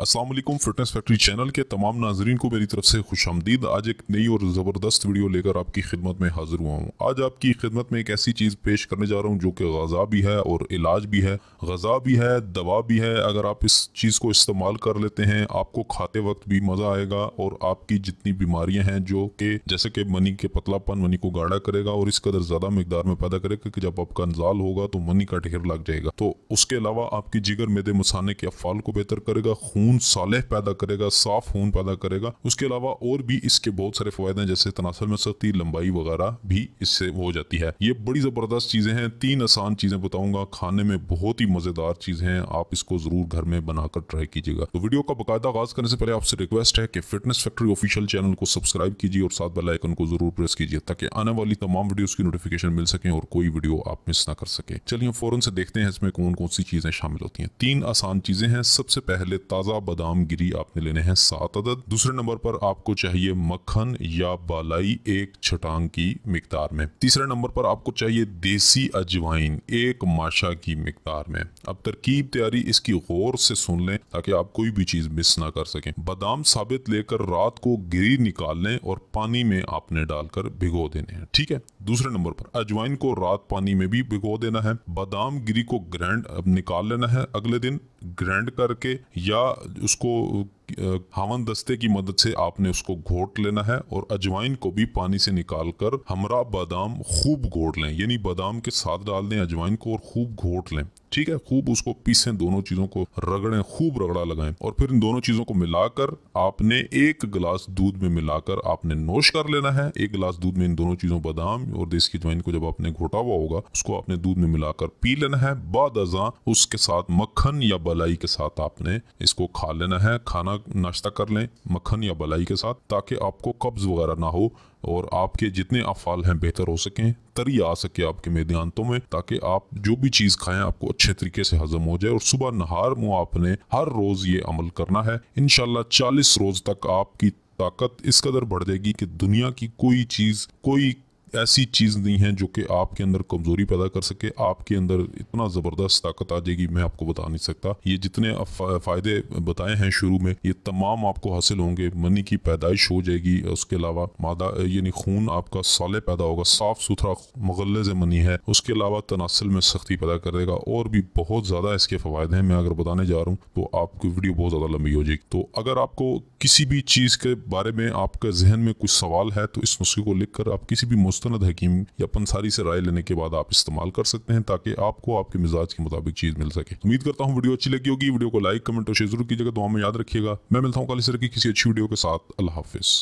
Aslam fitness factory channel के तमाम नाजरन को मेरी तरफ से खुश आमदीद आज एक नई और ज़बरदस्त वीडियो लेकर आपकी खिदमत में हाजिर हुआ हूँ आज आपकी खिदमत में एक ऐसी चीज़ पेश करने जा रहा हूँ जो कि गज़ा भी है और इलाज भी है गज़ा भी है दवा भी है अगर आप इस चीज़ को इस्तेमाल कर लेते हैं आपको खाते वक्त भी मज़ा आएगा और आपकी जितनी बीमारियाँ हैं जो कि जैसे कि मनी के पतलापन मनी को गाढ़ा करेगा और इस कदर ज़्यादा मकदार में पैदा करेगा कि जब आपका अंजाल होगा तो मनी का ढेर लग जाएगा तो उसके अलावा आपकी जिगर मेदे मसाने के अफाल को बेहतर करेगा खून खून साले पैदा करेगा साफ खून पैदा करेगा उसके अलावा और भी इसके बहुत सारे फायदे हैं जैसे तनासर में सख्ती लंबाई वगैरह भी इससे हो जाती है ये बड़ी ज़बरदस्त चीज़ें हैं तीन आसान चीज़ें बताऊंगा खाने में बहुत ही मज़ेदार चीज़ें हैं आप इसको ज़रूर घर में बनाकर ट्राई कीजिएगा तो वीडियो का बकायदा आगाज़ करने से पहले आपसे रिक्वेस्ट है कि फिटनेस फैक्ट्री ऑफिशियल चैनल को सब्सक्राइब कीजिए और साथ बेल आइकन को ज़रूर प्रेस कीजिए ताकि आने वाली तमाम वीडियो की नोटिफिकेशन मिल सके और कोई वीडियो आप मिस ना कर सके चलिए फ़ौरन से देखते हैं इसमें कौन कौन सी चीज़ें शामिल होती है तीन आसान चीज़ें हैं सबसे पहले ताज़ा बादाम गिरी आपने लेने हैं सात अदद दूसरे नंबर पर आपको चाहिए मक्खन या बालाई एक छटांग की मकदार में तीसरे नंबर पर आपको चाहिए देसी अजवाइन एक माशा की मकदार में अब तरकीब तैयारी इसकी गौर से सुन लें ताकि आप कोई भी चीज मिस ना कर सकें बादाम साबित लेकर रात को गिरी निकाल लें और पानी में आपने डालकर भिगो देने हैं ठीक है दूसरे नंबर पर अजवाइन को रात पानी में भी भिगो देना है बादाम गिरी को ग्रैंड निकाल लेना है अगले दिन ग्रैंड करके या उसको हवन दस्ते की मदद से आपने उसको घोट लेना है और अजवाइन को भी पानी से निकाल कर हमरा बादाम खूब घोट लें यानी बादाम के साथ डाल दें अजवाइन को और खूब घोट लें ठीक है खूब उसको पीसें दोनों चीज़ों को रगड़ें खूब रगड़ा लगाएं और फिर इन दोनों चीज़ों को मिलाकर आपने एक गिलास दूध में मिलाकर आपने नोश कर लेना है एक गिलास दूध में इन दोनों चीज़ों बादाम और देसी की ज्वाइन को जब आपने घोटा हुआ होगा उसको आपने दूध में मिलाकर पी लेना है बाद अजा उसके साथ मक्खन या बलाई के साथ आपने इसको खा लेना है खाना खाना नाश्ता कर लें मक्खन या बलाई के साथ ताकि आपको कब्ज़ वगैरह ना हो और आपके जितने अफाल हैं बेहतर हो सकें तरी आ सके आपके मैदानतों में ताकि आप जो भी चीज़ खाएं आपको अच्छे तरीके से हजम हो जाए और सुबह नहार मुँह आपने हर रोज़ ये अमल करना है इन चालीस रोज़ तक आपकी ताकत इस कदर बढ़ जाएगी कि दुनिया की कोई चीज़ कोई ऐसी चीज़ नहीं है जो कि आपके अंदर कमज़ोरी पैदा कर सके आपके अंदर इतना ज़बरदस्त ताकत आ जाएगी मैं आपको बता नहीं सकता ये जितने फ़ायदे बताए हैं शुरू में ये तमाम आपको हासिल होंगे मनी की पैदाइश हो जाएगी उसके अलावा मादा यानी खून आपका साले पैदा होगा साफ़ सुथरा मगल से मनी है उसके अलावा तनासिल में सख्ती पैदा कर देगा और भी बहुत ज़्यादा इसके फायदे हैं मैं अगर बताने जा रहा हूँ तो आपकी वीडियो बहुत ज़्यादा लंबी हो जाएगी तो अगर आपको किसी भी चीज़ के बारे में आपके जहन में कुछ सवाल है तो इस नुस्खे को लिख कर आप किसी भी मुस्तंद हकीम या पंसारी से राय लेने के बाद आप इस्तेमाल कर सकते हैं ताकि आपको आपके मिजाज के मुताबिक चीज़ मिल सके उम्मीद करता हूँ वीडियो अच्छी लगी होगी वीडियो को लाइक कमेंट और शेयर जरूर कीजिएगा तो हमें याद रखिएगा मैं मिलता हूँ कल इस तरह की किसी अच्छी वीडियो के साथ अल्लाह हाफिज़